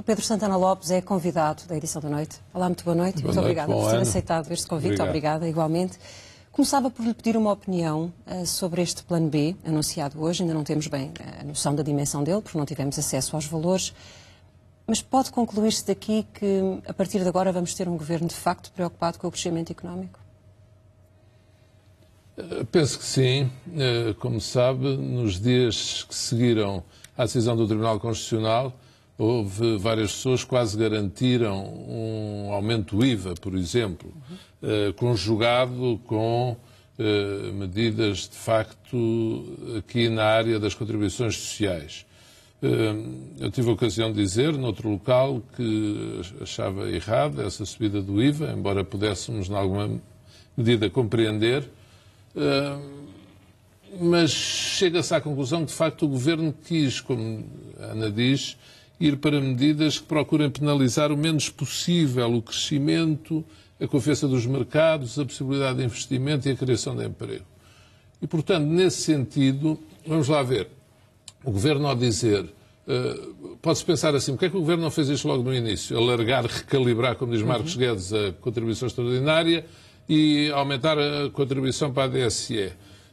O Pedro Santana Lopes é convidado da edição da noite. Olá, muito boa noite. Boa muito noite, obrigada por ter ano. aceitado este convite. Obrigado. Obrigada, igualmente. Começava por lhe pedir uma opinião uh, sobre este plano B anunciado hoje. Ainda não temos bem eh, a noção da dimensão dele, porque não tivemos acesso aos valores. Mas pode concluir-se daqui que, a partir de agora, vamos ter um governo de facto preocupado com o crescimento económico? Eh, penso que sim. como sabe, nos dias que seguiram à decisão do Tribunal Constitucional, Houve várias pessoas que quase garantiram um aumento do IVA, por exemplo, uhum. conjugado com eh, medidas, de facto, aqui na área das contribuições sociais. Eh, eu tive a ocasião de dizer, noutro local, que achava errada essa subida do IVA, embora pudéssemos, em alguma medida, compreender, mas chega-se à conclusão que, de facto, o Governo quis, como a Ana diz, ir para medidas que procuram penalizar o menos possível o crescimento, a confiança dos mercados, a possibilidade de investimento e a criação de emprego. E, portanto, nesse sentido, vamos lá ver. O governo, ao dizer, uh, pode-se pensar assim: porquê é que o governo não fez isto logo no início? Alargar, recalibrar, como diz Marcos uhum. Guedes, a contribuição extraordinária e aumentar a contribuição para a DSE.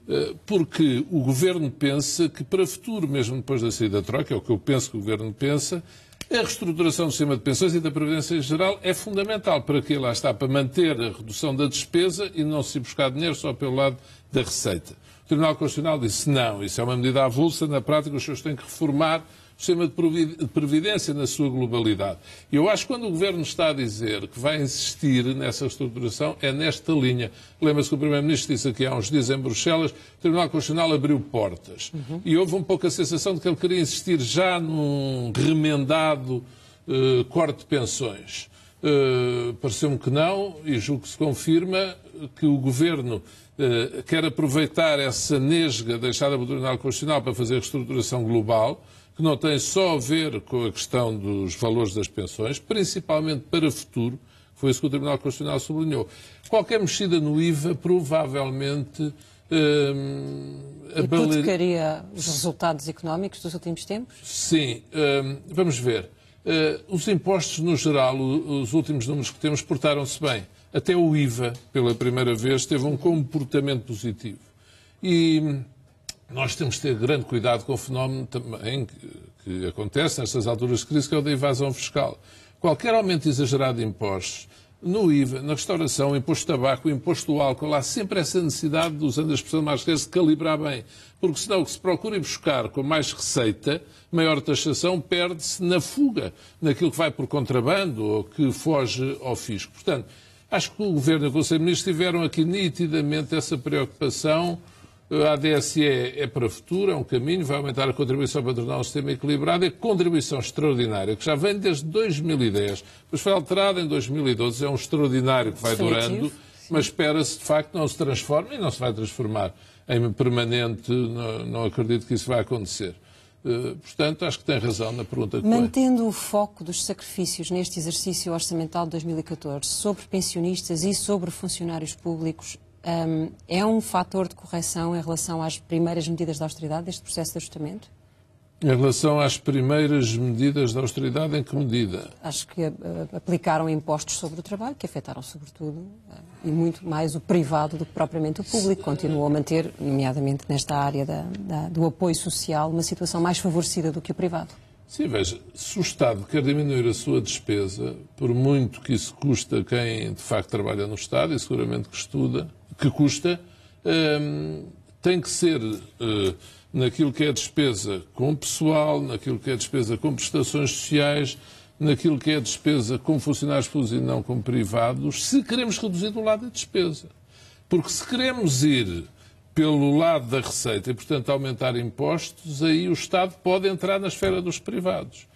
Eh, porque o governo pensa que para o futuro, mesmo depois da saída da troca é o que eu penso que o governo pensa, a reestruturação do sistema de pensões e da Previdência Geral é fundamental para que lá está, para manter a redução da despesa e não se buscar dinheiro só pelo lado da receita. O Tribunal Constitucional disse não, isso é uma medida avulsa, na prática os senhores têm que reformar o sistema de previdência na sua globalidade. E Eu acho que quando o Governo está a dizer que vai insistir nessa estruturação, é nesta linha. Lembra-se que o Primeiro-Ministro disse aqui há uns dias em Bruxelas, o Tribunal Constitucional abriu portas. Uhum. E houve um pouco a sensação de que ele queria insistir já num remendado uh, corte de pensões. Uh, Pareceu-me que não, e julgo que se confirma que o Governo uh, quer aproveitar essa nesga deixada pelo Tribunal Constitucional para fazer a reestruturação global, que não tem só a ver com a questão dos valores das pensões, principalmente para o futuro, foi isso que o Tribunal Constitucional sublinhou. Qualquer mexida no IVA provavelmente Hum, Hipotecaria baleir... os resultados económicos dos últimos tempos? Sim, hum, vamos ver. Uh, os impostos, no geral, os últimos números que temos, portaram-se bem. Até o IVA, pela primeira vez, teve um comportamento positivo. E nós temos de ter grande cuidado com o fenómeno também que acontece nestas alturas de crise, que é o da evasão fiscal. Qualquer aumento exagerado de impostos, no IVA, na restauração, imposto de tabaco, imposto do álcool, há sempre essa necessidade, usando as expressão mais ricas, de calibrar bem. Porque senão o que se procura é buscar com mais receita, maior taxação, perde-se na fuga, naquilo que vai por contrabando ou que foge ao fisco. Portanto, acho que o Governo e o Conselho de Ministros tiveram aqui nitidamente essa preocupação a ADSE é, é para o futuro, é um caminho, vai aumentar a contribuição para tornar o sistema equilibrado. É contribuição extraordinária, que já vem desde 2010, mas foi alterada em 2012, é um extraordinário que vai Definitivo. durando, mas espera-se, de facto, não se transforme e não se vai transformar em permanente, não, não acredito que isso vai acontecer. Eh, portanto, acho que tem razão na pergunta que Mantendo o foco dos sacrifícios neste exercício orçamental de 2014 sobre pensionistas e sobre funcionários públicos, um, é um fator de correção em relação às primeiras medidas de austeridade deste processo de ajustamento? Em relação às primeiras medidas de austeridade, em que medida? Acho que uh, aplicaram impostos sobre o trabalho, que afetaram sobretudo uh, e muito mais o privado do que propriamente o público. Continuou a manter, nomeadamente nesta área da, da, do apoio social, uma situação mais favorecida do que o privado. Sim, veja, se o Estado quer diminuir a sua despesa, por muito que isso custa quem de facto trabalha no Estado e seguramente que estuda, que custa, ehm, tem que ser eh, naquilo que é despesa com pessoal, naquilo que é despesa com prestações sociais, naquilo que é despesa com funcionários públicos e não com privados, se queremos reduzir do lado da despesa. Porque se queremos ir pelo lado da receita e, portanto, aumentar impostos, aí o Estado pode entrar na esfera dos privados.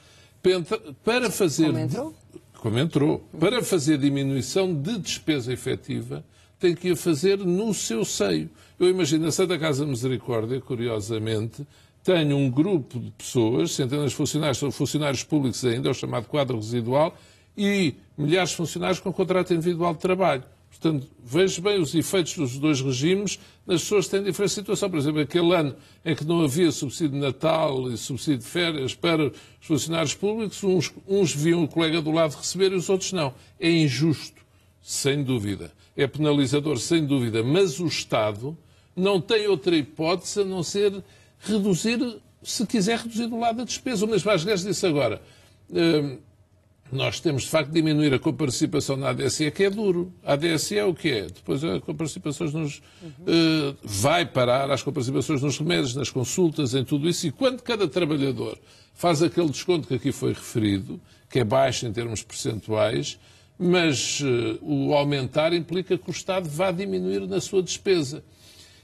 Para fazer. Como entrou? Como entrou. Para fazer diminuição de despesa efetiva, tem que a fazer no seu seio. Eu imagino, a Santa Casa Misericórdia, curiosamente, tem um grupo de pessoas, centenas de funcionários, funcionários públicos ainda, é o chamado quadro residual, e milhares de funcionários com contrato individual de trabalho. Portanto, vejo bem os efeitos dos dois regimes nas pessoas que têm diferente situação. Por exemplo, aquele ano em que não havia subsídio de Natal e subsídio de férias para os funcionários públicos, uns, uns viam o colega do lado receber e os outros não. É injusto. Sem dúvida. É penalizador, sem dúvida. Mas o Estado não tem outra hipótese a não ser reduzir, se quiser reduzir do lado da despesa. O Ministro Vasquez disse agora. Eh, nós temos de facto diminuir a coparticipação na ADSE, que é duro. A ADSE é o que é? Depois a coparticipações nos. Uhum. vai parar as coparticipações nos remédios, nas consultas, em tudo isso. E quando cada trabalhador faz aquele desconto que aqui foi referido, que é baixo em termos percentuais, mas uh, o aumentar implica que o Estado vá diminuir na sua despesa.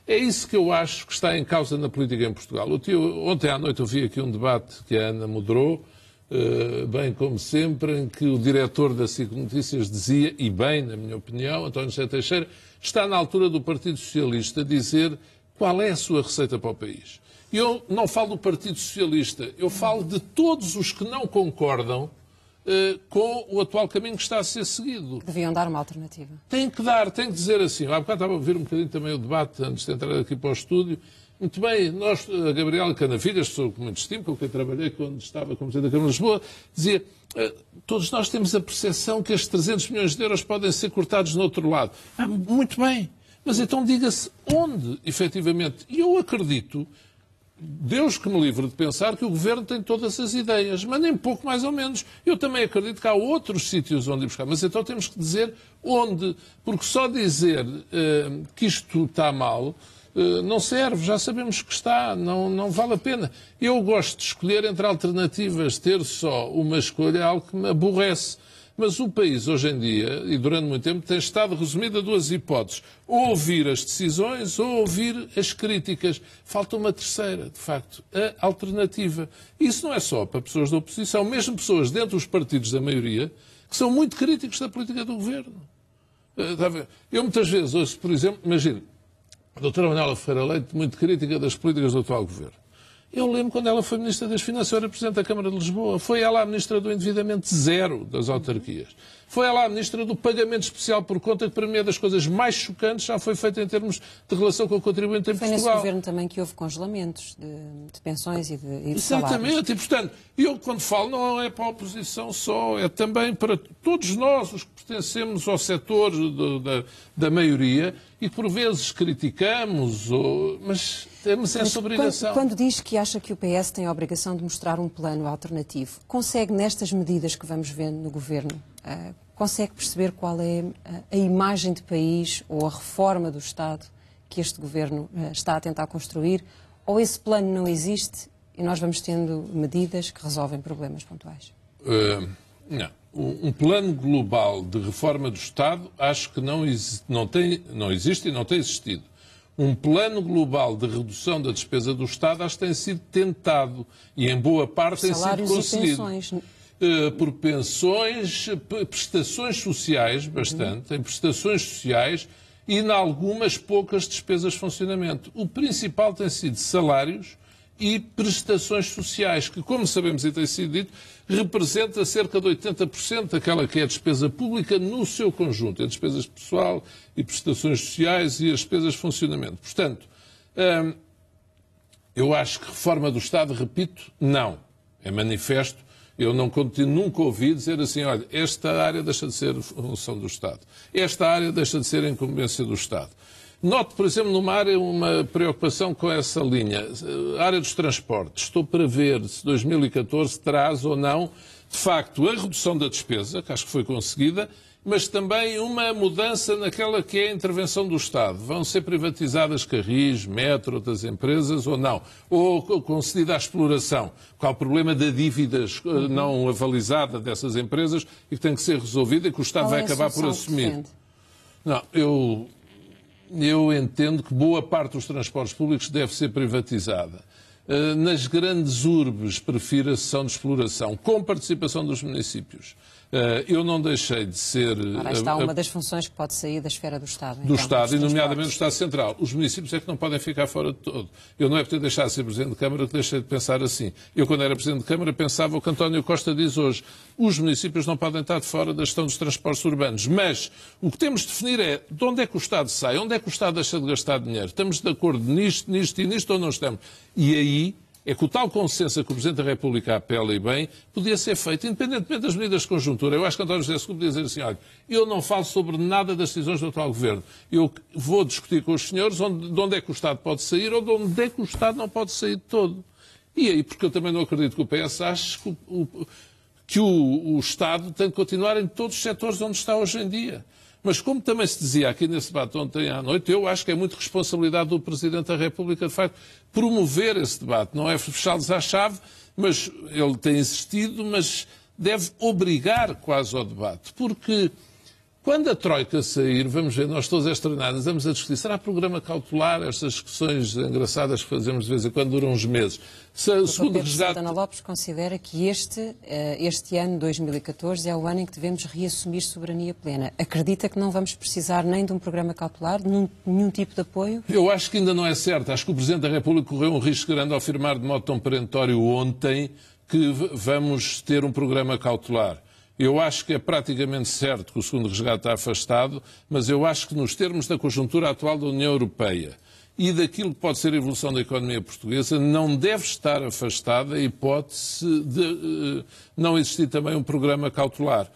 É isso que eu acho que está em causa na política em Portugal. Tio, ontem à noite eu vi aqui um debate que a Ana moderou, uh, bem como sempre, em que o diretor da SIC Notícias dizia, e bem, na minha opinião, António José Teixeira, está na altura do Partido Socialista dizer qual é a sua receita para o país. E eu não falo do Partido Socialista, eu falo de todos os que não concordam eh, com o atual caminho que está a ser seguido. Deviam dar uma alternativa. Tem que dar, tem que dizer assim. Há bocado estava a ouvir um bocadinho também o debate, antes de entrar aqui para o estúdio. Muito bem, nós, a eh, Gabriela Canavilhas, sou com muito estímulo, com quem trabalhei quando estava como Presidente da Câmara de Lisboa, dizia, eh, todos nós temos a percepção que estes 300 milhões de euros podem ser cortados no outro lado. Ah, muito bem, mas então diga-se onde, efetivamente. E eu acredito Deus que me livre de pensar que o governo tem todas as ideias, mas nem pouco mais ou menos. Eu também acredito que há outros sítios onde ir buscar, mas então temos que dizer onde, porque só dizer uh, que isto está mal uh, não serve, já sabemos que está, não, não vale a pena. Eu gosto de escolher entre alternativas, ter só uma escolha é algo que me aborrece. Mas o país, hoje em dia, e durante muito tempo, tem estado resumido a duas hipóteses: ou ouvir as decisões ou ouvir as críticas. Falta uma terceira, de facto, a alternativa. Isso não é só para pessoas da oposição, mesmo pessoas dentro dos partidos da maioria, que são muito críticos da política do governo. Eh, tá Eu muitas vezes ouço, por exemplo, imagino, a doutora Manuela Ferreira Leite, muito crítica das políticas do atual governo. Eu lembro quando ela foi Ministra das Finanças, era Presidente da Câmara de Lisboa, foi ela a Ministra do Endividamento Zero das autarquias. Foi ela a ministra do pagamento especial por conta, que para mim é das coisas mais chocantes já foi feita em termos de relação com o contribuinte em foi Portugal. Foi nesse governo também que houve congelamentos de, de pensões e de, e de Exatamente, salários. e portanto, eu quando falo não é para a oposição só, é também para todos nós, os que pertencemos ao setor da, da maioria, e por vezes criticamos, ou... mas temos mas essa obrigação. Quando, quando, diz que acha que o PS tem a obrigação de mostrar um plano alternativo, consegue nestas medidas que vamos vendo no governo ah, consegue perceber qual é ah, a imagem de país ou a reforma do Estado que este governo ah, está a tentar construir? Ou esse plano não existe e nós vamos tendo medidas que resolvem problemas pontuais? Uh, não. Um plano global de reforma do Estado acho que não, existe, não, tem, não existe e não tem existido. Um plano global de redução da despesa do Estado acho que tem sido tentado e, em boa parte, Os tem sido conseguido. E pensões. Eh, por pensões, prestações sociais, bastante, em prestações sociais e, em algumas, poucas despesas de funcionamento. O principal tem sido salários e prestações sociais, que, como sabemos e tem sido dito, representa cerca de 80% daquela que é a despesa pública no seu conjunto, em despesas pessoal e prestações sociais e as despesas de funcionamento. Portanto, hum, eu acho que reforma do Estado, repito, não. É manifesto eu não nunca ouvi dizer assim, olha, esta área deixa de ser função do Estado, esta área deixa de ser incumbência do Estado. Note, por exemplo, numa área, uma preocupação com essa linha. A eh, área dos transportes. Estou para ver se 2014 traz ou não, de facto, a redução da despesa, que acho que foi conseguida, mas também uma mudança naquela que é a intervenção do Estado. Vão ser privatizadas Carris, Metro, outras empresas ou não? Ou concedida à exploração? Qual o problema da dívida eh, uhum. não avalizada dessas empresas e que tem que ser resolvida e que o Estado Qual vai é acabar por assumir? Não, eu, eu entendo que boa parte dos transportes públicos deve ser privatizada eh, nas grandes urbes prefira a sessão de exploração, com participação dos municípios. Eh, eu não deixei de ser. Ora, está eh, uma das funções que pode sair da esfera do Estado. Do então, Estado, e nomeadamente do Estado Central. Os municípios é que não podem ficar fora de todo. Eu não é por ter deixado de ser Presidente de Câmara que deixei de pensar assim. Eu, quando era Presidente de Câmara, pensava o que António Costa diz hoje. Os municípios não podem estar de fora da gestão dos transportes urbanos. Mas o que temos de definir é de onde é que o Estado sai, onde é que o Estado deixa de gastar dinheiro. Estamos de acordo nisto, nisto e nisto ou não estamos? E aí é que o tal consenso que o Presidente da República apela e bem podia ser feito, independentemente das medidas de conjuntura. Eu acho que António José II podia dizer assim, olha, eu não falo sobre nada das decisões do atual Governo. Eu vou discutir com os senhores onde, de onde é que o Estado pode sair ou de onde é que o Estado não pode sair de todo. E aí, porque eu também não acredito que o PS ache que o, que o, o Estado tem de continuar em todos os setores onde está hoje em dia. Mas como também se dizia aqui nesse debate ontem à noite, eu acho que é muito responsabilidade do Presidente da República, de facto, promover esse debate. Não é fechá-los à chave, mas ele tem insistido, mas deve obrigar quase ao debate. Porque quando a Troika sair, vamos ver, nós todos estrenados, estamos a discutir, será programa cautelar? Estas discussões engraçadas que fazemos de vez em quando duram uns meses. Se, o segundo Pedro resgate... Santana Lopes considera que este, eh, este ano, 2014, é o ano em que devemos reassumir soberania plena. Acredita que não vamos precisar nem de um programa cautelar, de nenhum tipo de apoio? Eu acho que ainda não é certo. Acho que o Presidente da República correu um risco grande ao afirmar de modo tão perentório ontem que vamos ter um programa cautelar. Eu acho que é praticamente certo que o segundo resgate está afastado, mas eu acho que nos termos da conjuntura atual da União Europeia e daquilo que pode ser a evolução da economia portuguesa, não deve estar afastada a hipótese de uh, não existir também um programa cautelar.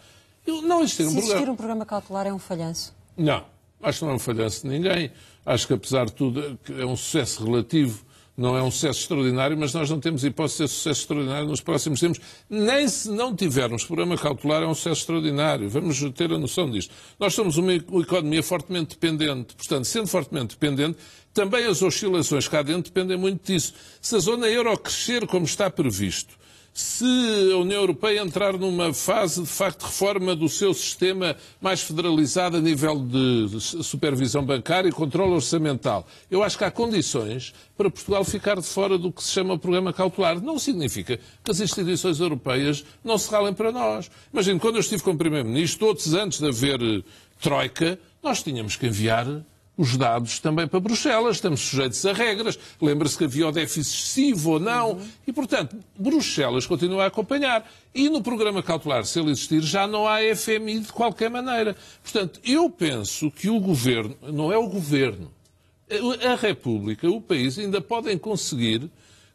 Eu, não existir Se um programa... existir um programa cautelar é um falhanço? Não, acho que não é um falhanço de ninguém. Acho que, apesar de tudo, é um sucesso relativo não é um sucesso extraordinário, mas nós não temos hipótese de ser sucesso extraordinário nos próximos tempos. Nem se não tivermos programa cautelar, é um sucesso extraordinário. Vamos ter a noção disto. Nós somos uma economia fortemente dependente. Portanto, sendo fortemente dependente, também as oscilações cá dentro dependem muito disso. Se a zona euro crescer como está previsto, se a União Europeia entrar numa fase de facto de reforma do seu sistema mais federalizado a nível de supervisão bancária e controle orçamental, eu acho que há condições para Portugal ficar de fora do que se chama programa cautelar. Não significa que as instituições europeias não se ralem para nós. Imagino, quando eu estive com o Primeiro-Ministro, todos antes de haver eh, Troika, nós tínhamos que enviar os dados também para Bruxelas, estamos sujeitos a regras, lembra-se que havia o déficit excessivo ou não, uhum. e portanto, Bruxelas continua a acompanhar. E no programa cautelar, se ele existir, já não há FMI de qualquer maneira. Portanto, eu penso que o governo, não é o governo, a República, o país, ainda podem conseguir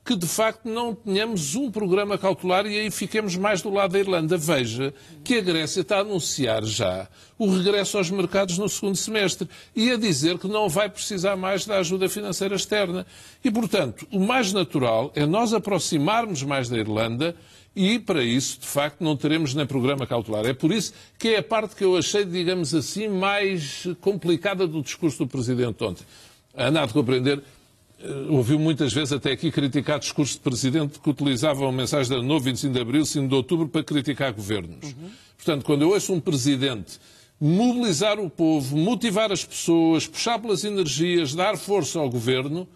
que de facto não tenhamos um programa cautelar e aí fiquemos mais do lado da Irlanda. Veja que a Grécia está a anunciar já o regresso aos mercados no segundo semestre e a dizer que não vai precisar mais da ajuda financeira externa. E, portanto, o mais natural é nós aproximarmos mais da Irlanda e, para isso, de facto, não teremos nem programa cautelar. É por isso que é a parte que eu achei, digamos assim, mais complicada do discurso do Presidente ontem. A de compreender eh, ouviu muitas vezes até aqui criticar discursos de presidente que utilizavam a mensagem da novo 25 de abril, 5 de outubro, para criticar governos. Uhum. Portanto, quando eu ouço um presidente mobilizar o povo, motivar as pessoas, puxar pelas energias, dar força ao governo,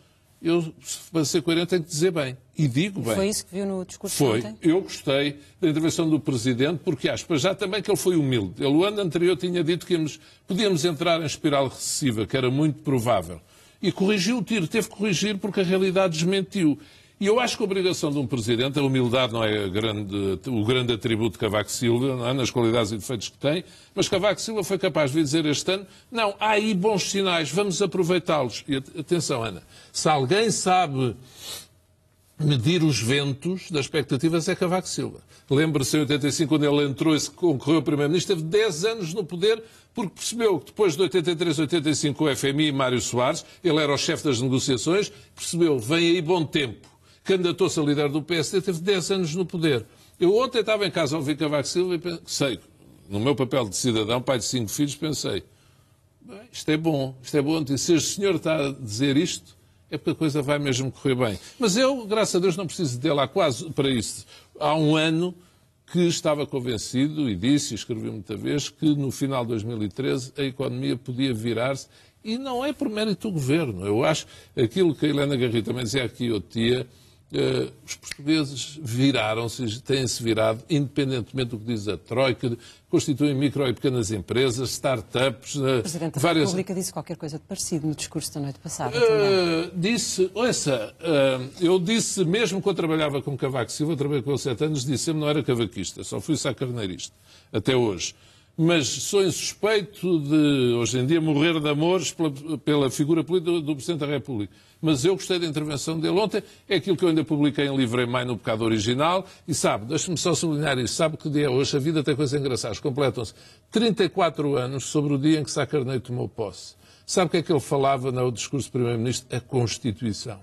eu, para ser coerente, tenho que dizer bem. E digo bem. Foi isso que viu no discurso Foi. Ontem? Eu gostei da intervenção do Presidente, porque acho para já também que ele foi humilde. Ele, o ano anterior, tinha dito que íamos, podíamos entrar em espiral recessiva, que era muito provável. E corrigiu o tiro, teve que corrigir porque a realidade desmentiu. E eu acho que a obrigação de um presidente, a humildade não é grande, o grande atributo de Cavaco Silva, é? nas qualidades e defeitos que tem, mas Cavaco Silva foi capaz de dizer este ano: não, há aí bons sinais, vamos aproveitá-los. E atenção, Ana, se alguém sabe medir os ventos das expectativas é Cavaco Silva. Lembra-se em 85, quando ele entrou e se concorreu Primeiro-Ministro, teve 10 anos no poder porque percebeu que depois de 83, 85, o FMI e Mário Soares, ele era o chefe das negociações, percebeu, vem aí bom tempo. Candidatou-se a líder do PSD, teve 10 anos no poder. Eu ontem estava em casa a ouvir Cavaco Silva e pensei, no meu papel de cidadão, pai de cinco filhos, pensei, isto é bom, isto é bom. se o senhor está a dizer isto, é porque a coisa vai mesmo correr bem. Mas eu, graças a Deus, não preciso dele há quase, para isso, há um ano que estava convencido e disse, e escrevi muita vez, que no final de 2013 a economia podia virar-se e não é por mérito do governo. Eu acho aquilo que a Helena Garrido também dizia aqui o dia, Uh, os portugueses viraram-se, têm-se virado, independentemente do que diz a Troika, constituem micro e pequenas empresas, startups. Uh, eh, o Presidente da várias... República disse qualquer coisa de parecido no discurso da noite passada. Uh, disse, ouça, eu disse, mesmo quando trabalhava com Cavaco Silva, trabalhei com ele sete anos, disse, eu não era cavaquista, só fui sacarneirista, até hoje mas sou insuspeito de, hoje em dia, morrer de amores pela, pela figura política do, do, Presidente da República. Mas eu gostei da intervenção dele ontem, é aquilo que eu ainda publiquei em Livre maio no Pecado Original, e sabe, deixe-me só sublinhar isso, sabe que dia é hoje, a vida tem coisas engraçadas, completam-se 34 anos sobre o dia em que Sá Carneiro tomou posse. Sabe o que é que ele falava no discurso do Primeiro-Ministro? A Constituição.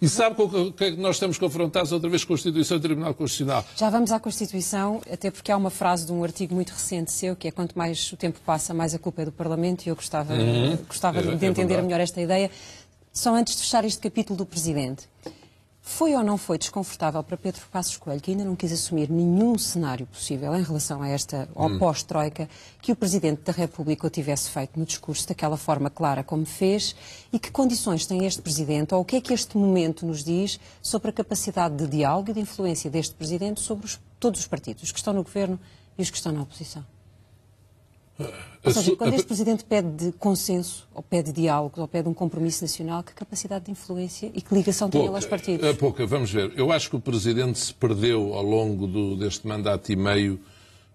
E sabe com o é que nós estamos confrontados outra vez com a Constituição e Tribunal Constitucional? Já vamos à Constituição, até porque há uma frase de um artigo muito recente seu que é quanto mais o tempo passa, mais a culpa é do Parlamento, e eu gostava, uhum. gostava é, de é entender melhor esta ideia. Só antes de fechar este capítulo do Presidente. Foi ou não foi desconfortável para Pedro Passos Coelho, que ainda não quis assumir nenhum cenário possível em relação a esta hum. pós-troika, que o Presidente da República o tivesse feito no discurso daquela forma clara como fez? E que condições tem este Presidente, ou o que é que este momento nos diz sobre a capacidade de diálogo e de influência deste Presidente sobre os, todos os partidos, os que estão no Governo e os que estão na oposição? Ou seja, quando este Presidente pede consenso, ou pede diálogo, ou pede um compromisso nacional, que capacidade de influência e que ligação tem ele aos partidos? É pouca, vamos ver. Eu acho que o Presidente se perdeu ao longo do, deste mandato e meio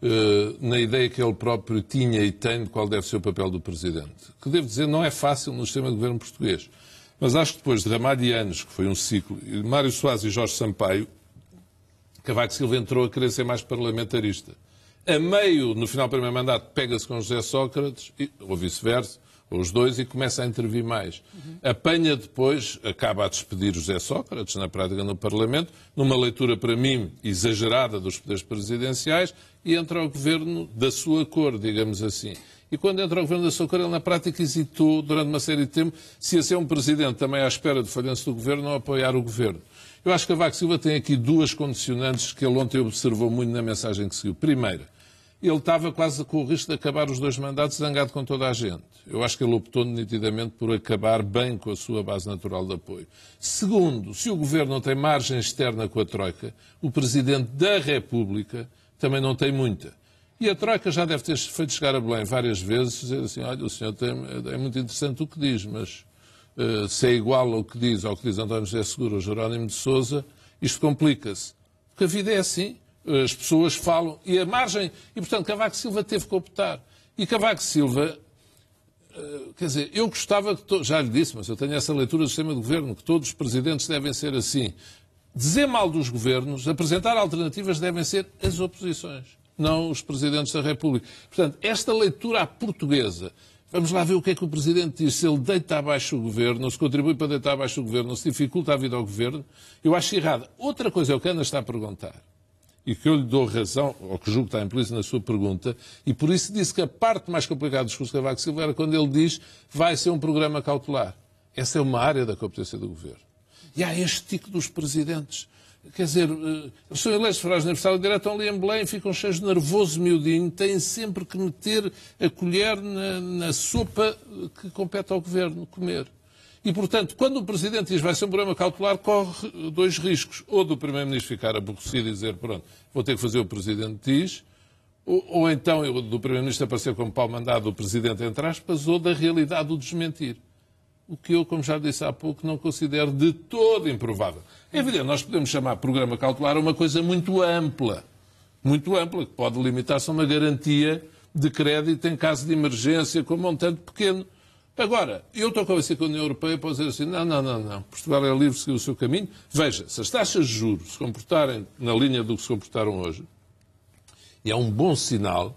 eh, na ideia que ele próprio tinha e tem de qual deve ser o papel do Presidente. Que, devo dizer, não é fácil no sistema de governo português. Mas acho que depois de Ramalho anos, que foi um ciclo, Mário Soares e Jorge Sampaio, Cavaco Silva entrou a querer ser mais parlamentarista. A meio, no final do primeiro mandato, pega-se com José Sócrates, ou vice-versa, os dois, e começa a intervir mais. Uhum. Apanha depois, acaba a despedir José Sócrates, na prática no Parlamento, numa leitura, para mim, exagerada dos poderes presidenciais, e entra ao governo da sua cor, digamos assim. E quando entra ao governo da sua cor, ele na prática hesitou durante uma série de tempo se ia ser um presidente também à espera de falhança do governo ou apoiar o governo. Eu acho que a Vaca Silva tem aqui duas condicionantes que ele ontem observou muito na mensagem que seguiu. Primeira, ele estava quase com o risco de acabar os dois mandatos zangado com toda a gente. Eu acho que ele optou nitidamente por acabar bem com a sua base natural de apoio. Segundo, se o governo não tem margem externa com a Troika, o presidente da República também não tem muita. E a Troika já deve ter feito chegar a Belém várias vezes dizer assim: olha, o senhor tem, é muito interessante o que diz, mas uh, se é igual ao que diz, ao que diz António José Seguro ou Jerónimo de Souza, isto complica-se. Porque a vida é assim as pessoas falam, e a margem. E, portanto, Cavaco Silva teve que optar. E Cavaco Silva, eh, quer dizer, eu gostava que. To... Já lhe disse, mas eu tenho essa leitura do sistema de governo, que todos os presidentes devem ser assim. Dizer mal dos governos, apresentar alternativas devem ser as oposições, não os presidentes da República. Portanto, esta leitura à portuguesa, Vamos lá ver o que é que o Presidente diz. Se ele deita abaixo o Governo, se contribui para deitar abaixo o Governo, se dificulta a vida ao Governo, eu acho errado. Outra coisa é o que Ana está a perguntar e que eu lhe dou razão, ou que julgo que está implícito na sua pergunta, e por isso disse que a parte mais complicada do discurso de Cavaco Silva era quando ele diz vai ser um programa cautelar. Essa é uma área da competência do governo. E há este tico dos presidentes. Quer dizer, os eh, senhores eleitos para a Universidade de Direito estão ali em Belém, ficam cheios de nervoso miudinho, têm sempre que meter a colher na, na sopa que compete ao governo comer. E, portanto, quando o Presidente diz vai ser um problema cautelar, corre dois riscos. Ou do Primeiro-Ministro ficar aborrecido e dizer, pronto, vou ter que fazer o Presidente diz, ou, ou então do Primeiro-Ministro aparecer como pau mandado do Presidente, entre aspas, ou da realidade o desmentir. O que eu, como já disse há pouco, não considero de todo improvável. É evidente, nós podemos chamar programa cautelar uma coisa muito ampla. Muito ampla, que pode limitar-se a uma garantia de crédito em caso de emergência com um montante pequeno. Agora, eu estou convencido que a União Europeia pode dizer assim: não, não, não, não, Portugal é livre de seguir o seu caminho. Veja, se as taxas de juros se comportarem na linha do que se comportaram hoje, e é um bom sinal,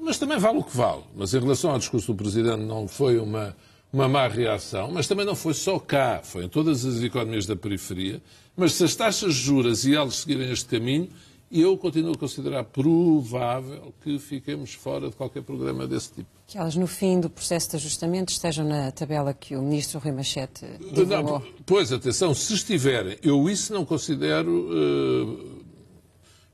mas também vale o que vale. Mas em relação ao discurso do Presidente, não foi uma, uma má reação, mas também não foi só cá, foi em todas as economias da periferia. Mas se as taxas de juros e elas seguirem este caminho, eu continuo a considerar provável que fiquemos fora de qualquer programa desse tipo. Que elas, no fim do processo de ajustamento, estejam na tabela que o ministro Rui Machete divulgou. pois, atenção, se estiverem, eu isso não considero uh,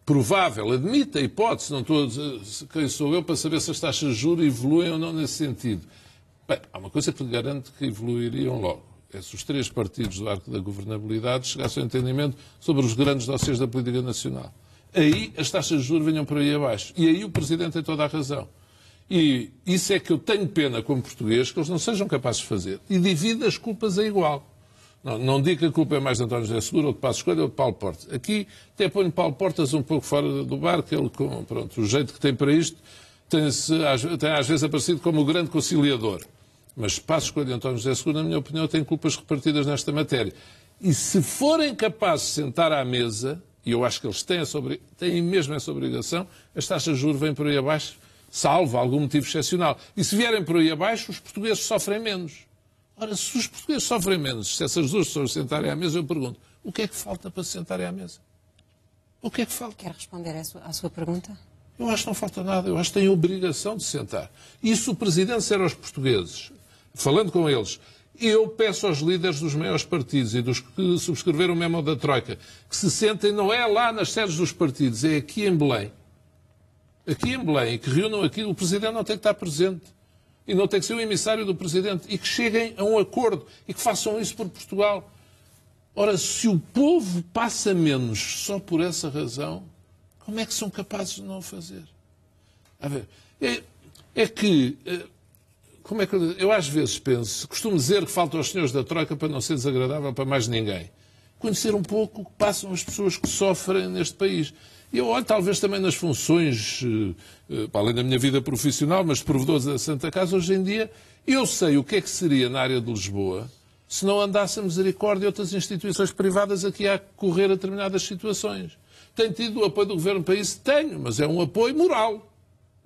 provável. Admita a hipótese, não estou a dizer quem sou eu para saber se as taxas de juros evoluem ou não nesse sentido. Bem, há uma coisa que lhe garanto que evoluiriam logo é se os três partidos do arco da governabilidade chegassem ao entendimento sobre os grandes dossiers da política nacional aí as taxas de juros venham por aí abaixo. E aí o Presidente tem toda a razão. E isso é que eu tenho pena como português que eles não sejam capazes de fazer. E divido as culpas a igual. Não, não digo que a culpa é mais de António José Seguro, ou de Passos Coelho, ou de Paulo Portas. Aqui até ponho Paulo Portas um pouco fora do barco, ele com pronto, o jeito que tem para isto tem, às, tem às vezes aparecido como o grande conciliador. Mas Passos Coelho e António José Seguro, na minha opinião, têm culpas repartidas nesta matéria. E se forem capazes de sentar à mesa, e eu acho que eles têm, têm mesmo essa obrigação, as taxas de juros vêm por aí abaixo, salvo algum motivo excepcional. E se vierem por aí abaixo, os portugueses sofrem menos. Ora, se os portugueses sofrem menos, se essas duas pessoas sentarem à mesa, eu pergunto, o que é que falta para se sentarem à mesa? O que é que falta? Quer responder à sua, à sua pergunta? Eu acho que não falta nada, eu acho que têm obrigação de sentar. E se o Presidente ser aos portugueses, falando com eles, eu peço aos líderes dos maiores partidos e dos que subscreveram o memo da Troika que se sentem, não é lá nas sedes dos partidos, é aqui em Belém. Aqui em Belém, que reúnam aqui, o Presidente não tem que estar presente. E não tem que ser o emissário do Presidente. E que cheguem a um acordo. E que façam isso por Portugal. Ora, se o povo passa menos só por essa razão, como é que são capazes de não fazer? A ver, é, é que. É, como é que eu, eu às vezes penso, costumo dizer que falta aos senhores da troca para não ser desagradável para mais ninguém. Conhecer um pouco o que passam as pessoas que sofrem neste país. E eu olho talvez também nas funções, eh, eh, para além da minha vida profissional, mas provedores da Santa Casa, hoje em dia, eu sei o que é que seria na área de Lisboa se não andasse a misericórdia de outras instituições privadas aqui a correr a determinadas situações. Tenho tido o apoio do Governo para isso? Tenho, mas é um apoio moral.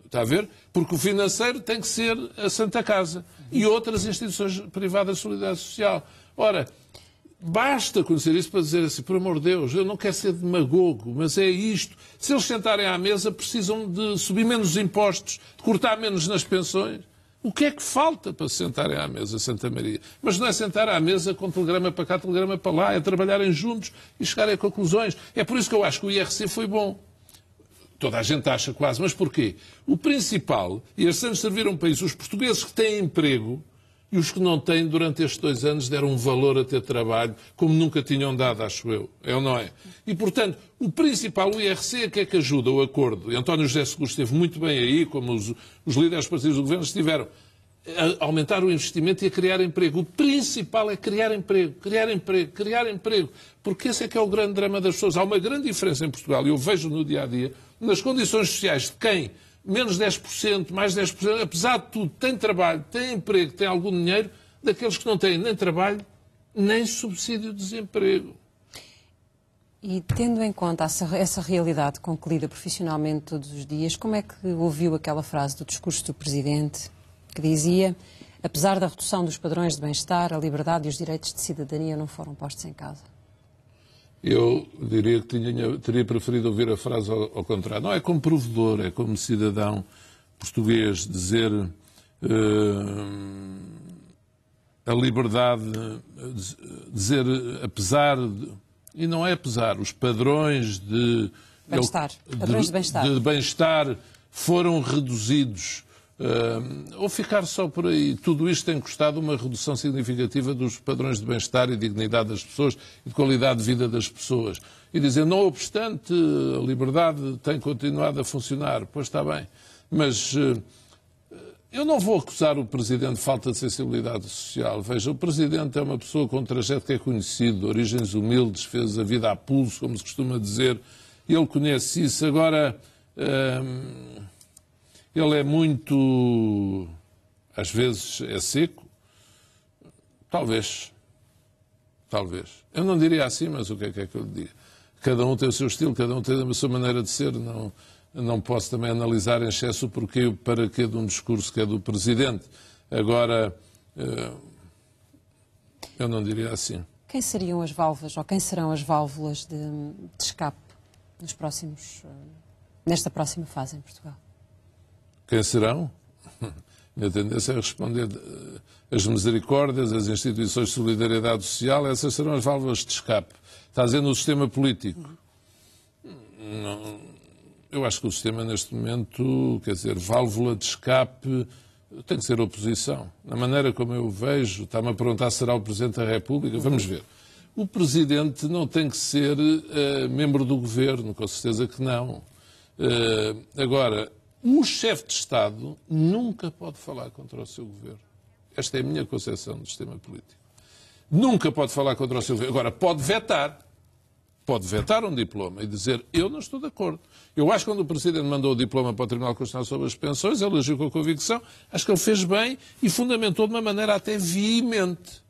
Está a ver? Porque o financeiro tem que ser a Santa Casa e outras instituições privadas de solidariedade social. Ora, basta conhecer isso para dizer assim, por amor de Deus, eu não quero ser demagogo, mas é isto. Se eles sentarem à mesa, precisam de subir menos impostos, de cortar menos nas pensões. O que é que falta para sentarem à mesa, Santa Maria? Mas não é sentar à mesa com telegrama para cá, telegrama para lá, é trabalharem juntos e chegarem a conclusões. É por isso que eu acho que o IRC foi bom. Toda a gente acha quase, mas porquê? O principal, e estes anos serviram um país, os portugueses que têm emprego e os que não têm, durante estes dois anos, deram um valor a ter trabalho, como nunca tinham dado, acho eu. É ou não é? E, portanto, o principal, o IRC, é que é que ajuda o acordo. E António José Seguro esteve muito bem aí, como os, os líderes partidos do governo estiveram a aumentar o investimento e a criar emprego. O principal é criar emprego, criar emprego, criar emprego. Porque esse é que é o grande drama das pessoas. Há uma grande diferença em Portugal, e eu vejo no dia a dia, nas condições sociais de quem menos 10%, mais 10%, apesar de tudo, tem trabalho, tem emprego, tem algum dinheiro, daqueles que não têm nem trabalho, nem subsídio de desemprego. E tendo em conta essa realidade concluída profissionalmente todos os dias, como é que ouviu aquela frase do discurso do Presidente que dizia apesar da redução dos padrões de bem-estar, a liberdade e os direitos de cidadania não foram postos em causa? eu diria que tinha, teria preferido ouvir a frase ao, ao, contrário. Não é como provedor, é como cidadão português dizer uh, a liberdade, dizer apesar, de, e não é apesar, os padrões de bem-estar bem foram reduzidos Uh, ou ficar só por aí. Tudo isto tem custado uma redução significativa dos padrões de bem-estar e dignidade das pessoas e de qualidade de vida das pessoas. E dizer, não obstante, a liberdade tem continuado a funcionar. Pois está bem. Mas uh, eu não vou acusar o Presidente de falta de sensibilidade social. Veja, o Presidente é uma pessoa com um trajeto que é conhecido, de origens humildes, fez a vida a pulso, como se costuma dizer. Ele conhece isso. Agora. Uh, ele é muito. às vezes é seco. Talvez. Talvez. Eu não diria assim, mas o que é que é que eu lhe digo? Cada um tem o seu estilo, cada um tem a sua maneira de ser. Não, não posso também analisar em excesso o porquê e o paraquê de um discurso que é do Presidente. Agora, eh, eu não diria assim. Quem seriam as válvulas, ou quem serão as válvulas de, de escape nos próximos, eh, nesta próxima fase em Portugal? Quem serão? Minha tendência é responder eh, as misericórdias, as instituições de solidariedade social, essas serão as válvulas de escape. Está dizer o sistema político. Não, eu acho que o sistema, neste momento, quer dizer, válvula de escape tem que ser oposição. Na maneira como eu vejo, está-me a perguntar se será o Presidente da República, vamos ver. O Presidente não tem que ser uh, membro do governo, com certeza que não. Uh, agora, um chefe de Estado nunca pode falar contra o seu governo. Esta é a minha concepção do sistema político. Nunca pode falar contra o seu governo. Agora, pode vetar. Pode vetar um diploma e dizer eu não estou de acordo. Eu acho que quando o Presidente mandou o diploma para o Tribunal Constitucional sobre as pensões, ele agiu com convicção, acho que ele fez bem e fundamentou de uma maneira até veemente.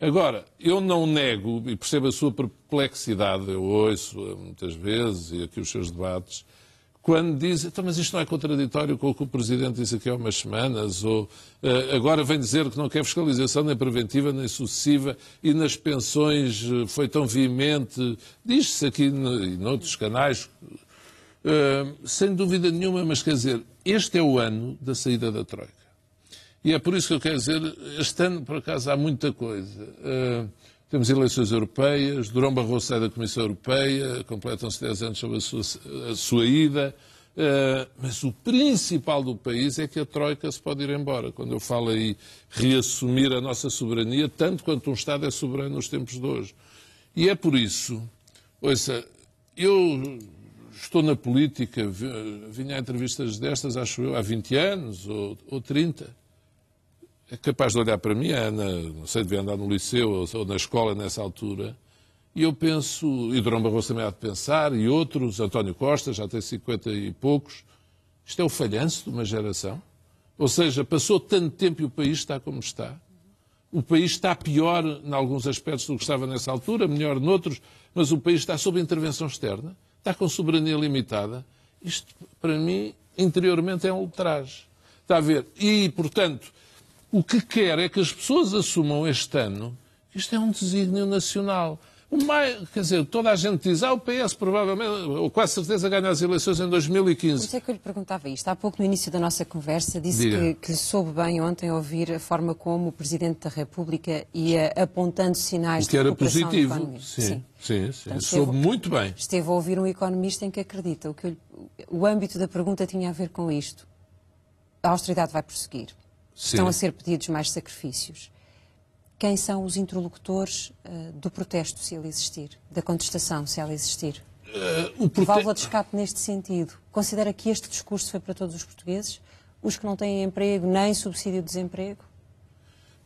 Agora, eu não nego e percebo a sua perplexidade, eu ouço muitas vezes e aqui os seus debates, quando diz, então, mas isto não é contraditório com o que o Presidente disse aqui há umas semanas, ou uh, agora vem dizer que não quer fiscalização nem preventiva nem sucessiva, e nas pensões eh, foi tão veemente, diz-se aqui no, e noutros canais, uh, sem dúvida nenhuma, mas quer dizer, este é o ano da saída da Troika. E é por isso que eu quero dizer, este ano, por acaso, há muita coisa. Uh, temos eleições europeias, Durão Barroso sai da Comissão Europeia, completam-se 10 anos sobre a sua, a sua ida. Uh, mas o principal do país é que a Troika se pode ir embora. Quando eu falo aí reassumir a nossa soberania, tanto quanto um Estado é soberano nos tempos de hoje. E é por isso, ouça, eu estou na política, vinha a entrevistas destas, acho eu, há 20 anos ou, ou 30, é capaz de olhar para mim, a ah, Ana, não sei, devia andar no liceu ou na escola nessa altura, e eu penso, e Durão Barroso também há de pensar, e outros, António Costa já tem 50 e poucos, isto é o falhanço de uma geração? Ou seja, passou tanto tempo e o país está como está. O país está pior em alguns aspectos do que estava nessa altura, melhor noutros, mas o país está sob intervenção externa, está com soberania limitada. Isto, para mim, interiormente é um ultraje. Está a ver? E, portanto, o que quer é que as pessoas assumam este ano que isto é um desígnio nacional. Mais, quer dizer, toda a gente diz, ah, o PS provavelmente, ou quase certeza, ganha as eleições em 2015. Por isso é que eu lhe perguntava isto. Há pouco, no início da nossa conversa, disse que, que, lhe soube bem ontem ouvir a forma como o Presidente da República ia apontando sinais que de que era positivo. Sim, sim, sim. sim. soube muito bem. Esteve a ouvir um economista em que acredita. O, que eu, o âmbito da pergunta tinha a ver com isto. A austeridade vai prosseguir. Sim. estão a ser pedidos mais sacrifícios. Quem são os interlocutores uh, do protesto, se ele existir? Da contestação, se ela existir? Uh, prote... Válvula de escape neste sentido. Considera que este discurso foi para todos os portugueses? Os que não têm emprego, nem subsídio de desemprego?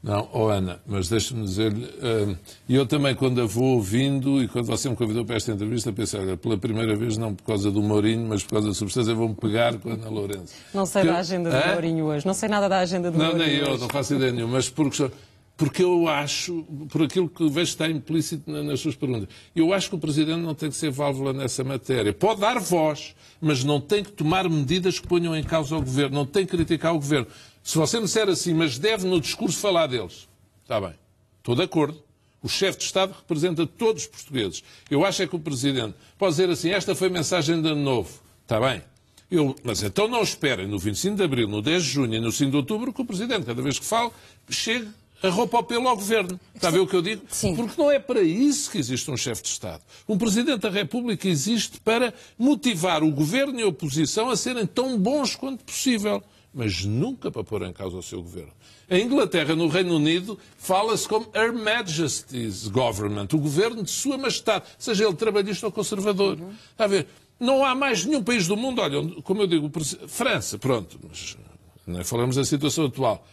Não, oh Ana, mas deixa-me dizer-lhe, uh, eu também quando a vou ouvindo e quando você me convidou para esta entrevista, pensei, olha, pela primeira vez não por causa do Mourinho, mas por causa da substância, vão-me pegar com a Ana Lourenço. Não sei da agenda do Hã? Mourinho hoje, não sei nada da agenda do não, Mourinho Não, nem eu, hoje. não faço ideia nenhuma, mas porque, porque eu acho, por aquilo que vejo está implícito nas suas perguntas, eu acho que o Presidente não tem que ser válvula nessa matéria. Pode dar voz, mas não tem que tomar medidas que ponham em causa o Governo, não tem que criticar o Governo. Se você me disser assim, mas deve no discurso falar deles, está bem, estou de acordo. O chefe de Estado representa todos os portugueses. Eu acho é que o Presidente pode dizer assim, esta foi a mensagem de ano novo, está bem. Eu, mas então não esperem no 25 de Abril, no 10 de Junho e no 5 de Outubro que o Presidente, cada vez que fala, chegue a roupa ao pelo ao Governo. Está a ver o que eu digo? Sim. Porque não é para isso que existe um chefe de Estado. Um Presidente da República existe para motivar o Governo e a oposição a serem tão bons quanto possível mas nunca para pôr em causa o seu governo. A Inglaterra, no Reino Unido, fala-se como Her Majesty's Government, o governo de Sua Majestade, seja ele trabalhista ou conservador. Uhum. Está a ver? Não há mais nenhum país do mundo, olha, como eu digo, França, pronto, mas não é, falamos da situação atual,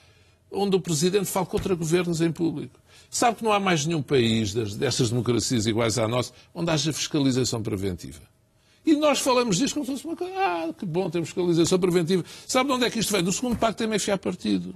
onde o presidente fala contra governos em público. Sabe que não há mais nenhum país destas democracias iguais à nossa onde haja fiscalização preventiva. E nós falamos disto como se fosse uma coisa. Ah, que bom, temos fiscalização preventiva. Sabe de onde é que isto vem? Do segundo pacto MFA Partidos.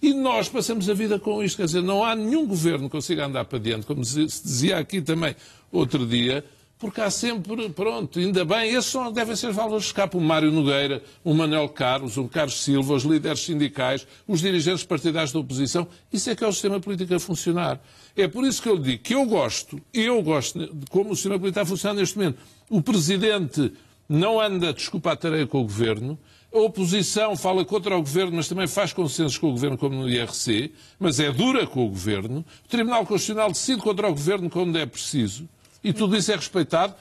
E nós passamos a vida com isto. Quer dizer, não há nenhum governo que consiga andar para diante, como se dizia aqui também outro dia, porque há sempre, pronto, ainda bem, esses só devem ser valores de escape. O Mário Nogueira, o Manuel Carlos, o Carlos Silva, os líderes sindicais, os dirigentes partidários da oposição. Isso é que é o sistema político a funcionar. É por isso que eu digo que eu gosto, eu gosto de como o sistema político está a funcionar neste momento. O Presidente não anda, desculpa a tarefa, com o Governo. A oposição fala contra o Governo, mas também faz consensos com o Governo, como no IRC, mas é dura com o Governo. O Tribunal Constitucional decide contra o Governo quando é preciso. E tudo isso é respeitado.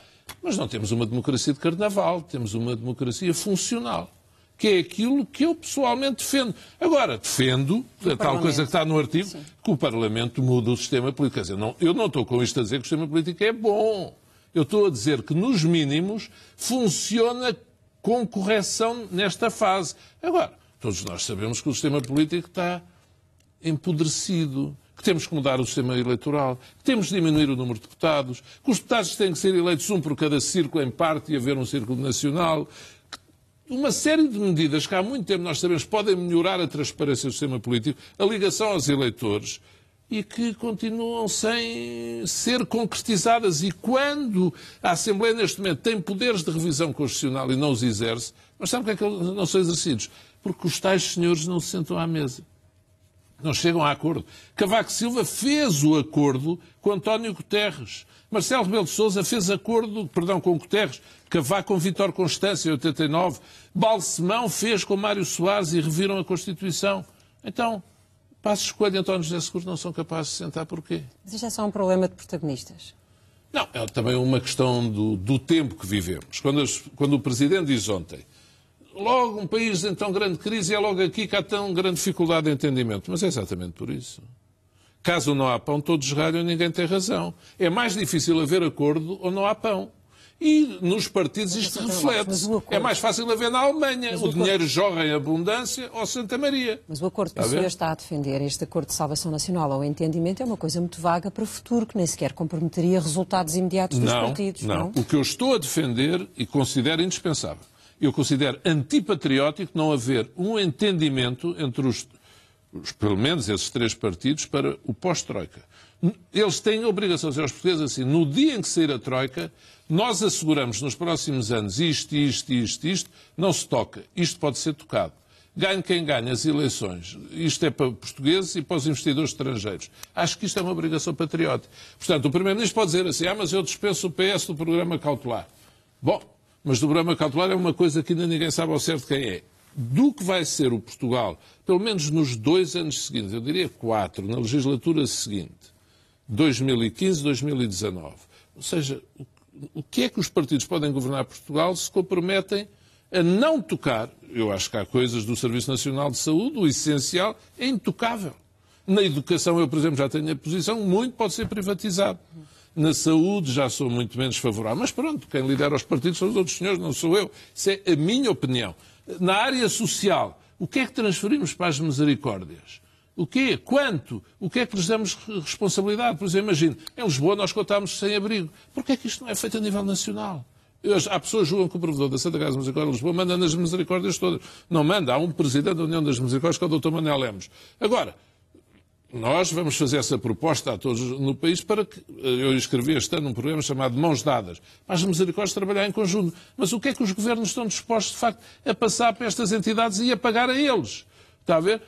Mas não temos uma democracia de carnaval, temos uma democracia funcional, que é aquilo que eu pessoalmente defendo. Agora, defendo, a tal coisa que está no artigo, Sim. que o Parlamento muda o sistema político. Quer dizer, não, eu não estou com isto a dizer que o sistema político é bom. Eu estou a dizer que, nos mínimos, funciona com correção nesta fase. Agora, todos nós sabemos que o sistema político está empodrecido, que temos que mudar o sistema eleitoral, que temos de diminuir o número de deputados, que os deputados têm que ser eleitos um por cada círculo em parte e haver um círculo nacional. Uma série de medidas que há muito tempo nós sabemos podem melhorar a transparência do sistema político, a ligação aos eleitores, e que continuam sem ser concretizadas. E quando a Assembleia, neste momento, tem poderes de revisão constitucional e não os exerce, mas sabe porque é que não são exercidos? Porque os tais senhores não se sentam à mesa. Não chegam a acordo. Cavaco Silva fez o acordo com António Guterres. Marcelo Rebelo de Sousa fez acordo, perdão, com Guterres. Cavaco com Vitor Constância, em 89. Balsemão fez com Mário Soares e reviram a Constituição. Então, Passos Coelho e António José Seguro não são capazes de sentar porquê. Mas isto é só um problema de protagonistas. Não, é também uma questão do, do tempo que vivemos. Quando, as, quando o Presidente diz ontem, logo um país em tão grande crise é logo aqui que há tão grande dificuldade de entendimento. Mas é exatamente por isso. Caso não há pão, todos ralham e ninguém tem razão. É mais difícil haver acordo ou não há pão. E nos partidos isto então, reflete É mais fácil haver na Alemanha. Mas o, o dinheiro jorra em abundância ou Santa Maria. Mas o acordo que está o senhor está a defender, este acordo de salvação nacional ao entendimento, é uma coisa muito vaga para o futuro, que nem sequer comprometeria resultados imediatos dos não, partidos. Não. não, o que eu estou a defender e considero indispensável. Eu considero antipatriótico não haver um entendimento entre os, os pelo menos esses três partidos para o pós-Troika. Eles têm a obrigação, os portugueses, assim, no dia em que sair a Troika, nós asseguramos nos próximos anos isto, isto, isto, isto, não se toca. Isto pode ser tocado. Ganhe quem ganha as eleições. Isto é para portugueses e para os investidores estrangeiros. Acho que isto é uma obrigação patriótica. Portanto, o Primeiro-Ministro pode dizer assim: ah, mas eu dispenso o PS do programa cautelar. Bom, mas do programa cautelar é uma coisa que ainda ninguém sabe ao certo quem é. Do que vai ser o Portugal, pelo menos nos dois anos seguintes, eu diria quatro, na legislatura seguinte, 2015-2019. Ou seja, o que é que os partidos podem governar Portugal se comprometem a não tocar? Eu acho que há coisas do Serviço Nacional de Saúde, o essencial é intocável. Na educação, eu, por exemplo, já tenho a posição, muito pode ser privatizado. Na saúde já sou muito menos favorável. Mas pronto, quem lidera os partidos são os outros senhores, não sou eu. Isso é a minha opinião. Na área social, o que é que transferimos para as misericórdias? O quê? Quanto? O que é que lhes damos responsabilidade? Por exemplo, imagino, em Lisboa nós contámos sem abrigo. Porquê é que isto não é feito a nível nacional? Hoje, há pessoas que julgam que o provedor da Santa Casa de Misericórdia de Lisboa manda nas misericórdias todas. Não manda. Há um presidente da União das Misericórdias, que é o Dr. Manuel Lemos. Agora, nós vamos fazer essa proposta a todos no país para que. Eh, eu escrevi este ano um programa chamado Mãos Dadas, para as misericórdias trabalhar em conjunto. Mas o que é que os governos estão dispostos, de facto, a passar para estas entidades e a pagar a eles? Está a ver?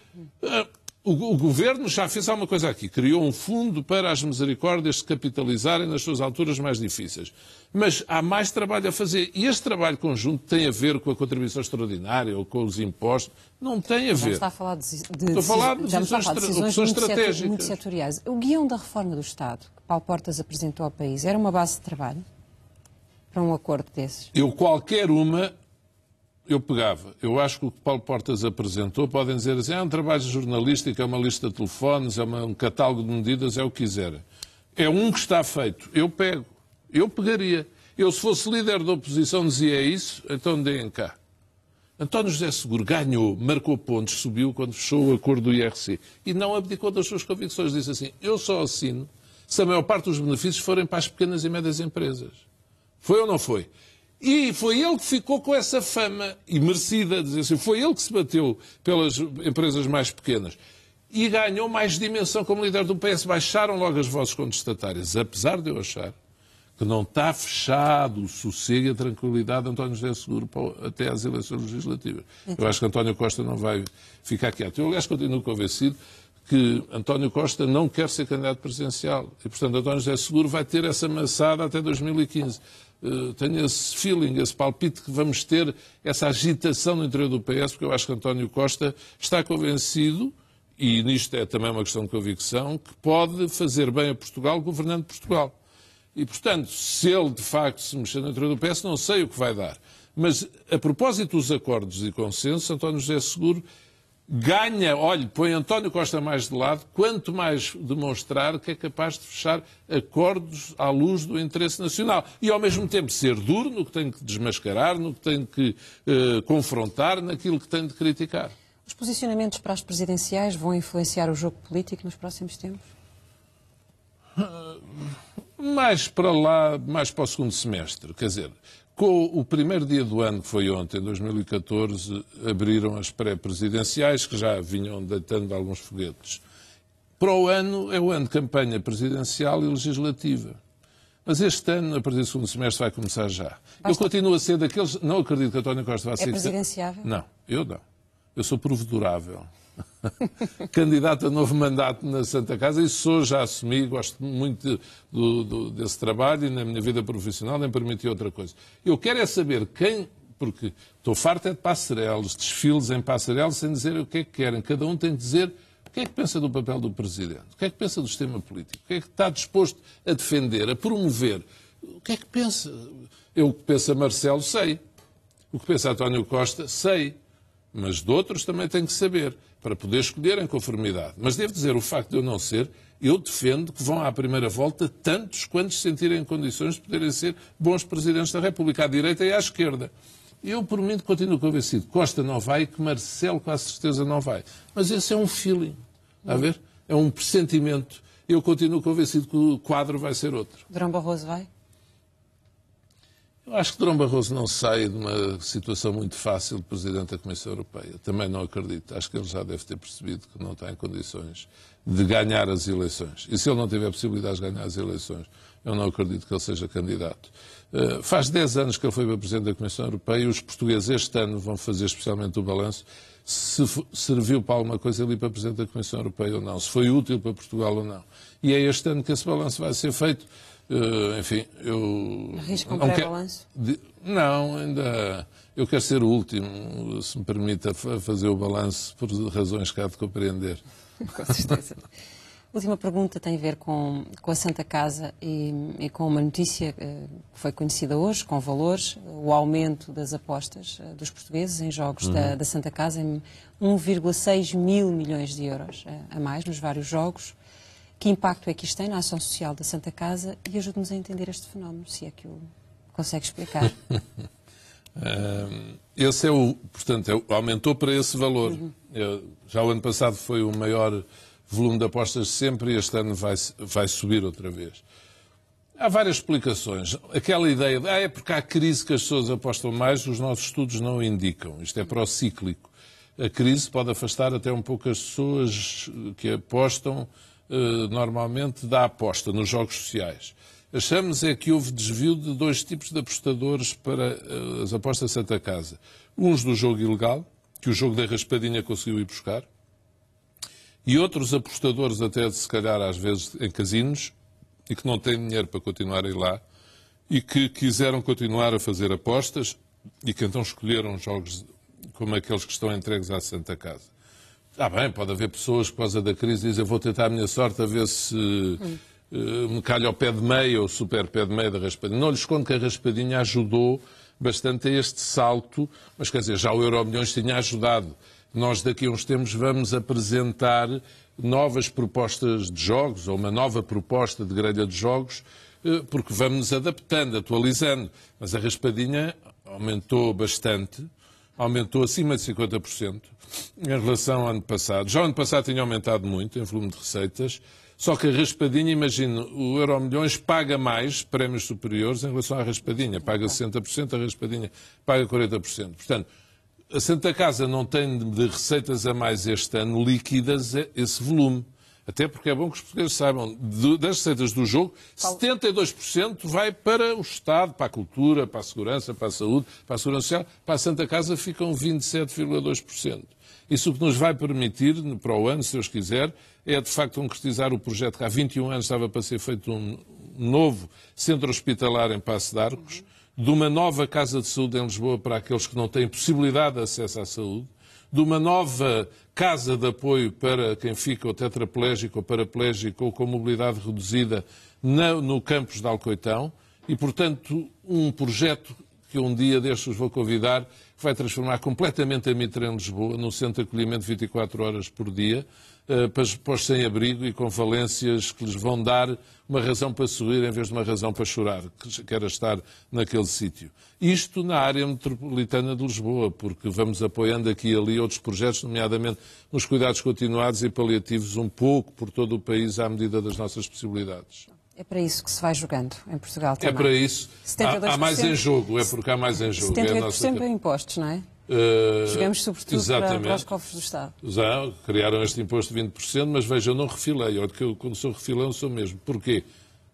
Eh, o, o, governo já fez alguma coisa aqui. Criou um fundo para as misericórdias se capitalizarem nas suas alturas mais difíceis. Mas há mais trabalho a fazer. E este trabalho conjunto tem a ver com a contribuição extraordinária ou com os impostos? Não tem a ver. Já está a falar de, de, Estou a falar de decisões, falar decisões muito estratégicas. muito setoriais. O guião da reforma do Estado que Paulo Portas apresentou ao país era uma base de trabalho para um acordo desses? Eu, qualquer uma, eu pegava, eu acho que o que Paulo Portas apresentou, podem dizer assim, ah, é um trabalho jornalístico, é uma lista de telefones, é uma, um catálogo de medidas, é o que quiserem. É um que está feito. Eu pego. Eu pegaria. Eu, se fosse líder da oposição, dizia é isso, então deem cá. António José Seguro ganhou, marcou pontos, subiu quando fechou o acordo do IRC e não abdicou das suas convicções. Disse assim: Eu só assino se a maior parte dos benefícios forem para as pequenas e médias empresas. Foi ou não foi? E foi ele que ficou com essa fama e merecida, dizer assim, foi ele que se bateu pelas empresas mais pequenas e ganhou mais dimensão como líder do PS. Baixaram logo as vozes contestatárias, apesar de eu achar que não está fechado o sossego e a tranquilidade de António José Seguro até às eleições legislativas. Então. Eu acho que António Costa não vai ficar quieto. Eu, aliás, continuo convencido que António Costa não quer ser candidato presidencial. E, portanto, António José Seguro vai ter essa amassada até 2015. Eh, tenho esse feeling, esse palpite que vamos ter essa agitação no interior do PS, porque eu acho que António Costa está convencido, e nisto é também uma questão de convicção, que pode fazer bem a Portugal governando Portugal. E, portanto, se ele de facto se mexer no interior do PS, não sei o que vai dar. Mas, a propósito dos acordos e consenso, António José Seguro ganha, olhe, põe António Costa mais de lado, quanto mais demonstrar que é capaz de fechar acordos à luz do interesse nacional. E, ao mesmo tempo, ser duro no que tem que desmascarar, no que tem que eh, confrontar, naquilo que tem de criticar. Os posicionamentos para as presidenciais vão influenciar o jogo político nos próximos tempos? Ah, mais para lá, mais para o segundo semestre. Quer dizer, com o primeiro dia do ano, que foi ontem, 2014, abriram as pré-presidenciais, que já vinham deitando alguns foguetes. Para o ano, é o ano de campanha presidencial e legislativa. Mas este ano, a partir do segundo semestre, vai começar já. Basta. Eu continuo a ser daqueles. Não acredito que António Costa vá é ser. É presidenciável? Não, eu não. Eu sou provedorável. candidato a novo mandato na Santa Casa e sou já assumi, gosto muito do, do, desse trabalho e na minha vida profissional nem permiti outra coisa. Eu quero é saber quem, porque estou farto é de passarelos, desfiles em passarelos sem dizer o que é que querem. Cada um tem de dizer o que é que pensa do papel do Presidente, o que é que pensa do sistema político, o que é que está disposto a defender, a promover. O que é que pensa? Eu o que pensa Marcelo sei. O que pensa António Costa sei. Mas de outros também tenho que saber para poder escolher em conformidade. Mas devo dizer, o facto de eu não ser, eu defendo que vão à primeira volta tantos quantos sentirem condições de poderem ser bons presidentes da República, à direita e à esquerda. Eu, por mim, continuo convencido. Costa não vai, e que Marcelo, com a certeza, não vai. Mas esse é um feeling, a ver? É um pressentimento. Eu continuo convencido que o quadro vai ser outro. Drão Barroso vai? Eu acho que Durão Barroso não sai de uma situação muito fácil de Presidente da Comissão Europeia. Também não acredito. Acho que ele já deve ter percebido que não está em condições de ganhar as eleições. E se ele não tiver possibilidade de ganhar as eleições, eu não acredito que ele seja candidato. Eh, faz 10 anos que ele foi para Presidente da Comissão Europeia e os portugueses este ano vão fazer especialmente o balanço se serviu para alguma coisa ali para Presidente da Comissão Europeia ou não, se foi útil para Portugal ou não. E é este ano que esse balanço vai ser feito Uh, enfim, eu. Arriscam não, balanço de, não, ainda. Eu quero ser o último, se me permita fazer o balanço, por razões que há de compreender. Com certeza. Última pergunta tem a ver com, com a Santa Casa e, e, com uma notícia eh, que foi conhecida hoje, com valores, o aumento das apostas eh, dos portugueses em jogos uhum. da, da, Santa Casa em 1,6 mil milhões de euros a mais nos vários jogos que impacto é que isto tem na ação social da Santa Casa e ajude-nos a entender este fenómeno, se é que o consegue explicar. Eh, esse é o, portanto, é aumentou para esse valor. Uhum. Eu, já o ano passado foi o maior volume de apostas de sempre e este ano vai, vai subir outra vez. Há várias explicações. Aquela ideia de ah, é porque há crise que as pessoas apostam mais, os nossos estudos não indicam. Isto é pró-cíclico. A crise pode afastar até um pouco as pessoas que apostam eh, normalmente da aposta nos jogos sociais. Achamos é que houve desvio de dois tipos de apostadores para eh, as apostas Santa Casa. Uns do jogo ilegal, que o jogo da raspadinha conseguiu ir buscar, e outros apostadores, até se calhar às vezes em casinos, e que não têm dinheiro para continuarem lá, e que quiseram continuar a fazer apostas, e que então escolheram jogos como aqueles que estão entregues à Santa Casa. Está ah, bem, pode haver pessoas por causa da crise dizem vou tentar a minha sorte a ver se hum. uh, me calha o pé de meia ou super pé de meia da raspadinha. Não lhes conto que a raspadinha ajudou bastante a este salto, mas quer dizer, já o Euro Milhões tinha ajudado. Nós daqui a uns tempos vamos apresentar novas propostas de jogos, ou uma nova proposta de grelha de jogos, eh, porque vamos adaptando, atualizando. Mas a raspadinha aumentou bastante aumentou acima de 50% em relação ao ano passado. Já o ano passado tinha aumentado muito em volume de receitas, só que a raspadinha, imagino, o Euro Milhões paga mais prémios superiores em relação à raspadinha. Paga 60%, a raspadinha paga 40%. Portanto, a Santa Casa não tem de receitas a mais este ano líquidas é esse volume. Até porque é bom que os portugueses saibam, de, das receitas do jogo, 72% vai para o Estado, para a cultura, para a segurança, para a saúde, para a segurança social, para a Santa Casa ficam 27,2%. Isso o que nos vai permitir, para o ano, se Deus quiser, é de facto concretizar o projeto que há 21 anos estava para ser feito um novo centro hospitalar em Passo de Arcos, de uma nova casa de saúde em Lisboa para aqueles que não têm possibilidade de acesso à saúde, de uma nova casa de apoio para quem fica ou tetraplégico ou paraplégico ou com mobilidade reduzida no campus de Alcoitão e, portanto, um projeto que um dia destes vou convidar, que vai transformar completamente a Mitra em Lisboa, num centro de acolhimento 24 horas por dia, eh, para os sem-abrigo e com falências que lhes vão dar uma razão para sorrir em vez de uma razão para chorar, que era estar naquele sítio. Isto na área metropolitana de Lisboa, porque vamos apoiando aqui e ali outros projetos, nomeadamente nos cuidados continuados e paliativos, um pouco por todo o país, à medida das nossas possibilidades. É para isso que se vai jogando em Portugal também. É para isso. Há, há, mais em jogo, é porque há mais em jogo. 78% é, nossa... É impostos, não é? Uh, Jogamos sobretudo para, para os cofres do Estado. Já criaram este imposto de 20%, mas veja, eu não refilei. que eu, quando sou refilão, sou mesmo. Porquê?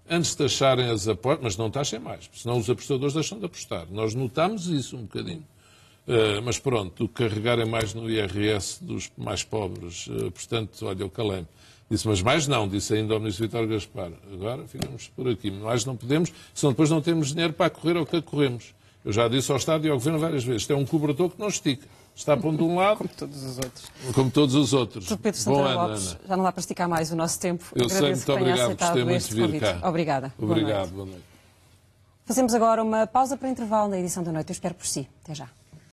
Antes de taxarem as apostas, mas não taxem mais, senão os apostadores deixam de apostar. Nós notamos isso um bocadinho. Uh, mas pronto, carregarem mais no IRS dos mais pobres. Uh, portanto, olha, o calame. Disse, mas mais não, disse ainda ao ministro Vitor Gaspar. Agora ficamos por aqui. Mais não podemos, senão depois não temos dinheiro para correr ao que corremos. Eu já disse ao Estado e ao Governo várias vezes, isto é um cobertor que não estica. Está para de um lado. Como todos os outros. Como todos os outros. Pedro Santana Bom, Lopes, Ana. já não dá para esticar mais o nosso tempo. Eu Agradeço sei, muito obrigado por ter muito vir cá. Obrigada. Obrigado, boa noite. boa noite. Fazemos agora uma pausa para intervalo na edição da noite. Eu espero por si. Até já.